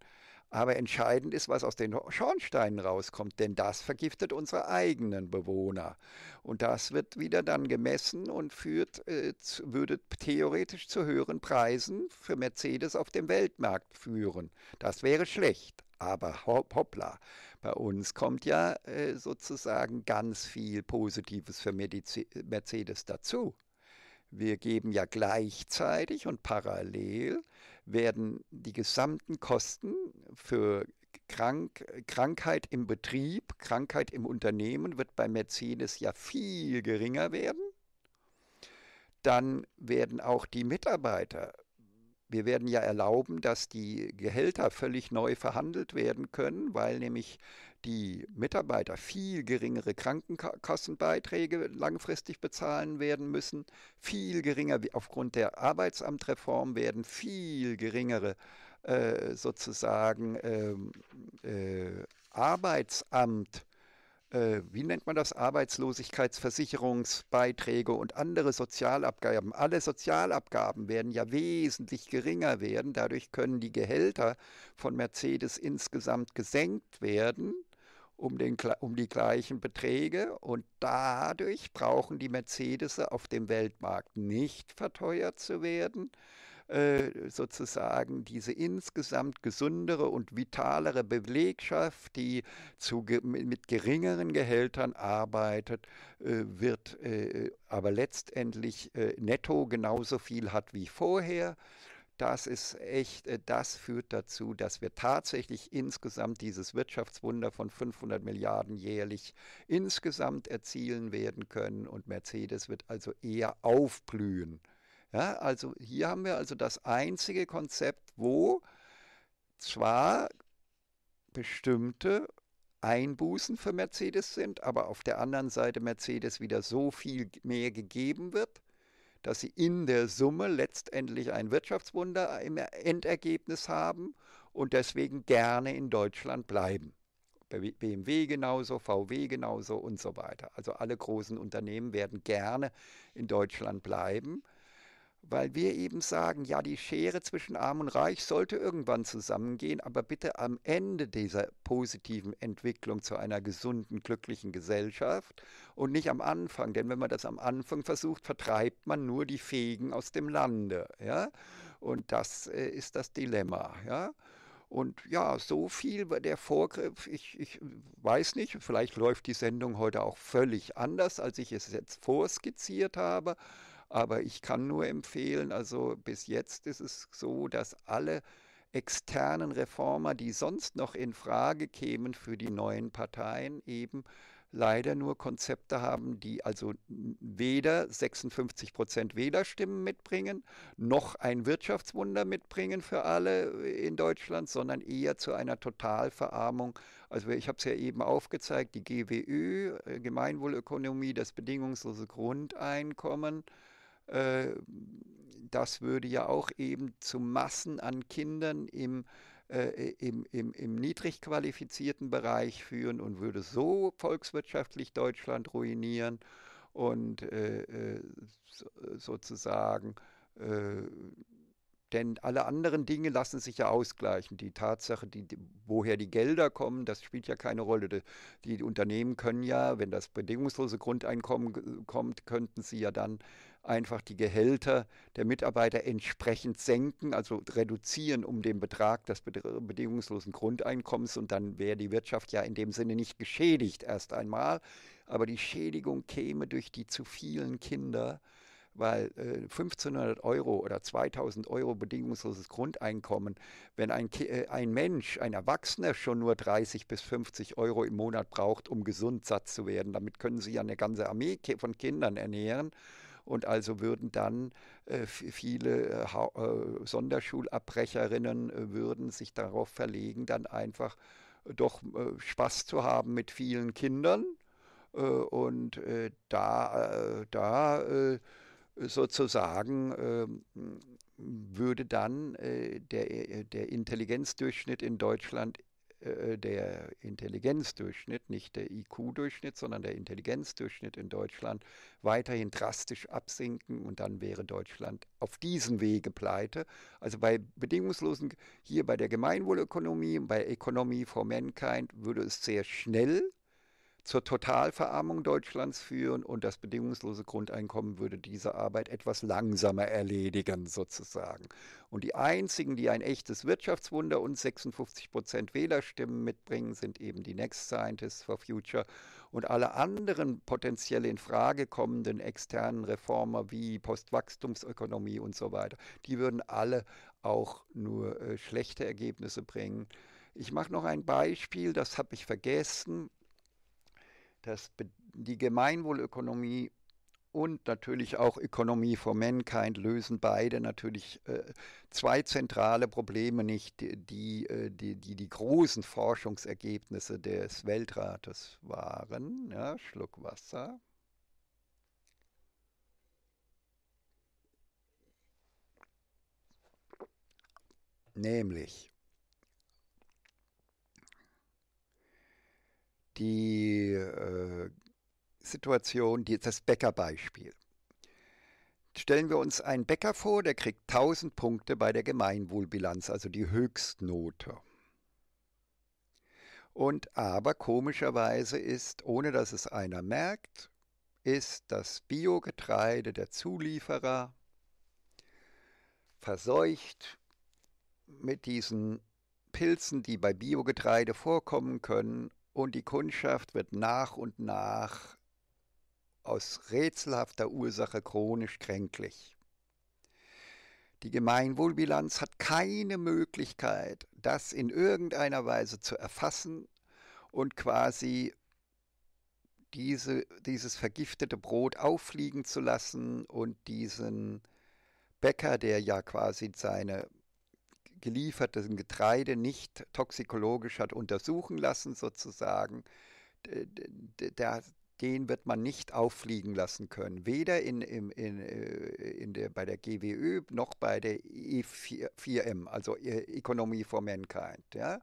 [SPEAKER 1] Aber entscheidend ist, was aus den Schornsteinen rauskommt, denn das vergiftet unsere eigenen Bewohner. Und das wird wieder dann gemessen und führt, äh, zu, würde theoretisch zu höheren Preisen für Mercedes auf dem Weltmarkt führen. Das wäre schlecht. Aber hoppla, bei uns kommt ja äh, sozusagen ganz viel Positives für Mediz Mercedes dazu. Wir geben ja gleichzeitig und parallel werden die gesamten Kosten für Krank, Krankheit im Betrieb, Krankheit im Unternehmen wird bei Mercedes ja viel geringer werden. Dann werden auch die Mitarbeiter, wir werden ja erlauben, dass die Gehälter völlig neu verhandelt werden können, weil nämlich die Mitarbeiter viel geringere Krankenkassenbeiträge langfristig bezahlen werden müssen, viel geringer, aufgrund der Arbeitsamtreform werden viel geringere äh, sozusagen ähm, äh, Arbeitsamt äh, wie nennt man das, Arbeitslosigkeitsversicherungsbeiträge und andere Sozialabgaben. Alle Sozialabgaben werden ja wesentlich geringer werden. Dadurch können die Gehälter von Mercedes insgesamt gesenkt werden um, den, um die gleichen Beträge und dadurch brauchen die Mercedes auf dem Weltmarkt nicht verteuert zu werden äh, sozusagen diese insgesamt gesündere und vitalere Belegschaft, die zu, mit geringeren Gehältern arbeitet, äh, wird äh, aber letztendlich netto genauso viel hat wie vorher das ist echt, äh, das führt dazu, dass wir tatsächlich insgesamt dieses Wirtschaftswunder von 500 Milliarden jährlich insgesamt erzielen werden können und Mercedes wird also eher aufblühen. Ja, also hier haben wir also das einzige Konzept, wo zwar bestimmte Einbußen für Mercedes sind, aber auf der anderen Seite Mercedes wieder so viel mehr gegeben wird, dass sie in der Summe letztendlich ein Wirtschaftswunder im Endergebnis haben und deswegen gerne in Deutschland bleiben. BMW genauso, VW genauso und so weiter. Also alle großen Unternehmen werden gerne in Deutschland bleiben weil wir eben sagen, ja, die Schere zwischen Arm und Reich sollte irgendwann zusammengehen, aber bitte am Ende dieser positiven Entwicklung zu einer gesunden, glücklichen Gesellschaft und nicht am Anfang. Denn wenn man das am Anfang versucht, vertreibt man nur die Fegen aus dem Lande. Ja? Und das äh, ist das Dilemma. Ja? Und ja, so viel war der Vorgriff. Ich, ich weiß nicht, vielleicht läuft die Sendung heute auch völlig anders, als ich es jetzt vorskizziert habe. Aber ich kann nur empfehlen, also bis jetzt ist es so, dass alle externen Reformer, die sonst noch in Frage kämen für die neuen Parteien, eben leider nur Konzepte haben, die also weder 56 Prozent Wählerstimmen mitbringen, noch ein Wirtschaftswunder mitbringen für alle äh, in Deutschland, sondern eher zu einer Totalverarmung. Also ich habe es ja eben aufgezeigt, die GWÖ, äh, Gemeinwohlökonomie, das bedingungslose Grundeinkommen, äh, das würde ja auch eben zu Massen an Kindern im, äh, im, im, im niedrig qualifizierten Bereich führen und würde so volkswirtschaftlich Deutschland ruinieren und äh, äh sozusagen, äh, denn alle anderen Dinge lassen sich ja ausgleichen. Die Tatsache, die, woher die Gelder kommen, das spielt ja keine Rolle. Die, die Unternehmen können ja, wenn das bedingungslose Grundeinkommen kommt, könnten sie ja dann einfach die Gehälter der Mitarbeiter entsprechend senken, also reduzieren um den Betrag des bedingungslosen Grundeinkommens und dann wäre die Wirtschaft ja in dem Sinne nicht geschädigt erst einmal, aber die Schädigung käme durch die zu vielen Kinder, weil äh, 1500 Euro oder 2000 Euro bedingungsloses Grundeinkommen, wenn ein, äh, ein Mensch, ein Erwachsener schon nur 30 bis 50 Euro im Monat braucht, um gesund satt zu werden, damit können sie ja eine ganze Armee von Kindern ernähren und also würden dann äh, viele äh, äh Sonderschulabbrecherinnen äh, würden sich darauf verlegen, dann einfach äh, doch Spaß zu haben mit vielen Kindern. und da, da sozusagen ähm, würde dann der, der Intelligenzdurchschnitt in Deutschland äh, der Intelligenzdurchschnitt, nicht der IQ-Durchschnitt, sondern der Intelligenzdurchschnitt in Deutschland weiterhin drastisch absinken und dann wäre Deutschland auf diesem Wege pleite. Also bei bedingungslosen, hier bei der Gemeinwohlökonomie, bei Economy for Mankind würde es sehr schnell zur Totalverarmung Deutschlands führen und das bedingungslose Grundeinkommen würde diese Arbeit etwas langsamer erledigen, sozusagen. Und die einzigen, die ein echtes Wirtschaftswunder und 56 Prozent Wählerstimmen mitbringen, sind eben die Next Scientists for Future und alle anderen potenziell in Frage kommenden externen Reformer wie Postwachstumsökonomie und so weiter, die würden alle auch nur äh, schlechte Ergebnisse bringen. Ich mache noch ein Beispiel, das habe ich vergessen dass die Gemeinwohlökonomie und natürlich auch Ökonomie for Mankind lösen beide natürlich äh, zwei zentrale Probleme nicht, die, die äh, die, die großen Forschungsergebnisse des Weltrates waren. Ja, Schluck Wasser. Nämlich die äh, Situation, die, das Bäckerbeispiel. Stellen wir uns einen Bäcker vor, der kriegt 1000 Punkte bei der Gemeinwohlbilanz, also die Höchstnote. Und aber komischerweise ist, ohne dass es einer merkt, ist das Biogetreide der Zulieferer verseucht mit diesen Pilzen, die bei Biogetreide vorkommen können und die Kundschaft wird nach und nach aus rätselhafter Ursache chronisch kränklich. Die Gemeinwohlbilanz hat keine Möglichkeit, das in irgendeiner Weise zu erfassen und quasi diese, dieses vergiftete Brot auffliegen zu lassen und diesen Bäcker, der ja quasi seine gelieferten Getreide nicht toxikologisch hat untersuchen lassen, sozusagen, den wird man nicht auffliegen lassen können. Weder in, in, in, äh, in der, bei der GWÖ noch bei der E4M, also äh, Economy for Mankind. Ja?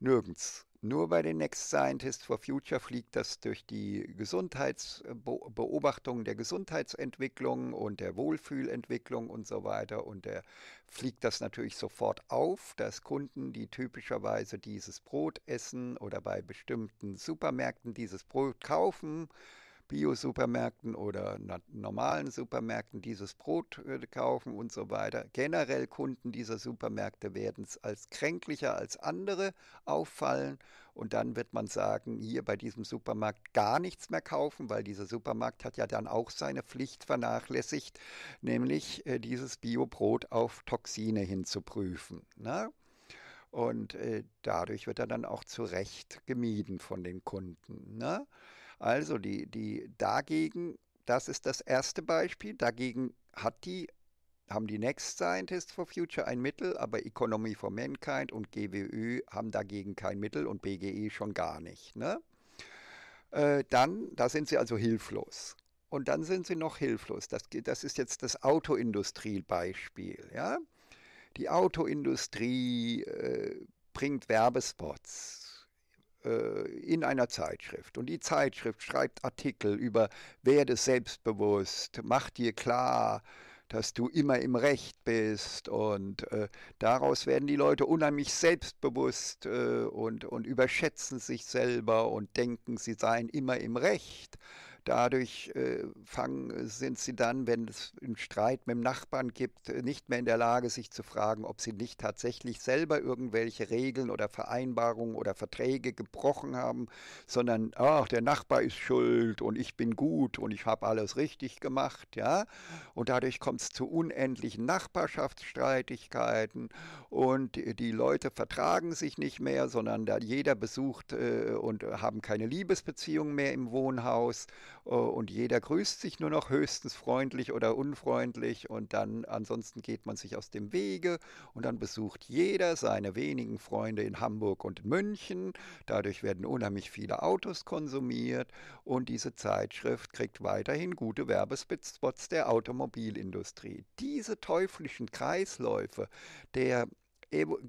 [SPEAKER 1] Nirgends. Nur bei den Next Scientists for Future fliegt das durch die Gesundheitsbeobachtung der Gesundheitsentwicklung und der Wohlfühlentwicklung und so weiter. Und der fliegt das natürlich sofort auf, dass Kunden, die typischerweise dieses Brot essen oder bei bestimmten Supermärkten dieses Brot kaufen, Bio-Supermärkten oder normalen Supermärkten dieses Brot äh, kaufen und so weiter. Generell Kunden dieser Supermärkte werden als kränklicher als andere auffallen und dann wird man sagen, hier bei diesem Supermarkt gar nichts mehr kaufen, weil dieser Supermarkt hat ja dann auch seine Pflicht vernachlässigt, nämlich äh, dieses Bio-Brot auf Toxine hinzuprüfen. Ne? Und äh, dadurch wird er dann auch zu Recht gemieden von den Kunden. Ne? Also die, die dagegen, das ist das erste Beispiel, dagegen hat die, haben die Next Scientists for Future ein Mittel, aber Economy for Mankind und GWÜ haben dagegen kein Mittel und BGE schon gar nicht. Ne? Äh, dann, da sind sie also hilflos. Und dann sind sie noch hilflos. Das, das ist jetzt das Autoindustriebeispiel. Ja? Die Autoindustrie äh, bringt Werbespots äh, in einer Zeitschrift. Und die Zeitschrift schreibt Artikel über werde selbstbewusst, mach dir klar, dass du immer im Recht bist. Und äh, daraus werden die Leute unheimlich selbstbewusst äh, und, und überschätzen sich selber und denken, sie seien immer im Recht. Dadurch äh, fangen, äh, sind sie dann, wenn es einen Streit mit dem Nachbarn gibt, äh, nicht mehr in der Lage, sich zu fragen, ob sie nicht tatsächlich selber irgendwelche Regeln oder Vereinbarungen oder Verträge gebrochen haben, sondern, ach, der Nachbar ist schuld und ich bin gut und ich habe alles richtig gemacht, ja. Und dadurch kommt es zu unendlichen Nachbarschaftsstreitigkeiten und die Leute vertragen sich nicht mehr, sondern da jeder besucht äh, und haben keine Liebesbeziehungen mehr im Wohnhaus äh, und jeder grüßt sich nur noch höchstens freundlich oder unfreundlich und dann ansonsten geht man sich aus dem Wege und dann besucht jeder seine wenigen Freunde in Hamburg und in München. Dadurch werden unheimlich viele Autos konsumiert und diese Zeitschrift kriegt weiterhin gute Werbespots der Automobilindustrie. Diese teuflischen Kreisläufe der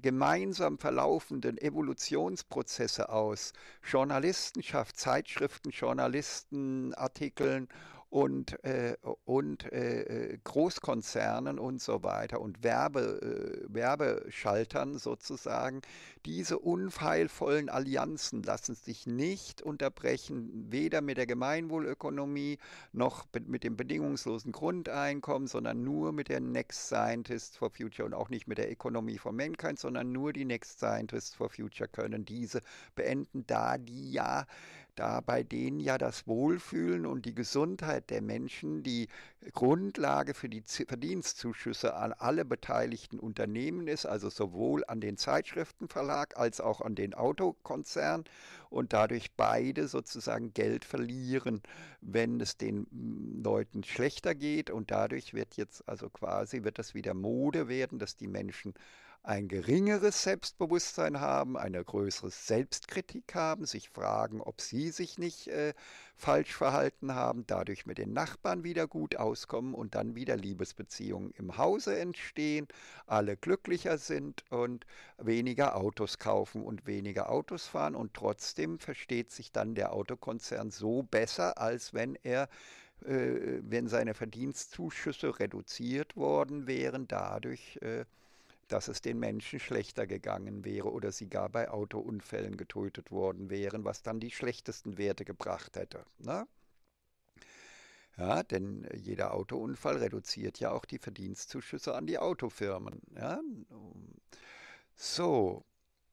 [SPEAKER 1] gemeinsam verlaufenden Evolutionsprozesse aus. Journalistenschaft, Zeitschriften, Journalisten, Artikeln und, äh, und äh, Großkonzernen und so weiter und Werbe, äh, Werbeschaltern sozusagen. Diese unheilvollen Allianzen lassen sich nicht unterbrechen, weder mit der Gemeinwohlökonomie noch mit dem bedingungslosen Grundeinkommen, sondern nur mit der Next Scientists for Future und auch nicht mit der Ökonomie for Mankind, sondern nur die Next Scientists for Future können diese beenden, da die ja da bei denen ja das Wohlfühlen und die Gesundheit der Menschen die Grundlage für die Verdienstzuschüsse an alle beteiligten Unternehmen ist, also sowohl an den Zeitschriftenverlag als auch an den Autokonzern und dadurch beide sozusagen Geld verlieren, wenn es den mm, Leuten schlechter geht und dadurch wird jetzt also quasi wird das wieder Mode werden, dass die Menschen ein geringeres Selbstbewusstsein haben, eine größere Selbstkritik haben, sich fragen, ob sie sich nicht äh, falsch verhalten haben, dadurch mit den Nachbarn wieder gut auskommen und dann wieder Liebesbeziehungen im Hause entstehen, alle glücklicher sind und weniger Autos kaufen und weniger Autos fahren und trotzdem versteht sich dann der Autokonzern so besser, als wenn er äh, wenn seine Verdienstzuschüsse reduziert worden wären, dadurch äh, dass es den Menschen schlechter gegangen wäre oder sie gar bei Autounfällen getötet worden wären, was dann die schlechtesten Werte gebracht hätte. Ne? Ja, denn jeder Autounfall reduziert ja auch die Verdienstzuschüsse an die Autofirmen. Ja? So,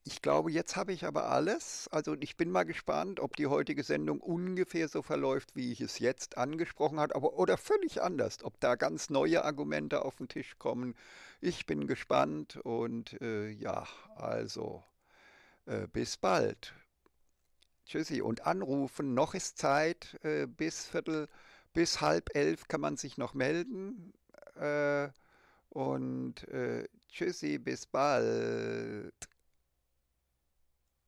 [SPEAKER 1] ich glaube, jetzt habe ich aber alles. Also ich bin mal gespannt, ob die heutige Sendung ungefähr so verläuft, wie ich es jetzt angesprochen habe, aber oder völlig anders, ob da ganz neue Argumente auf den Tisch kommen. Ich bin gespannt und äh, ja, also äh, bis bald. Tschüssi und anrufen. Noch ist Zeit äh, bis Viertel, bis halb elf kann man sich noch melden. Äh, und äh, tschüssi, bis bald.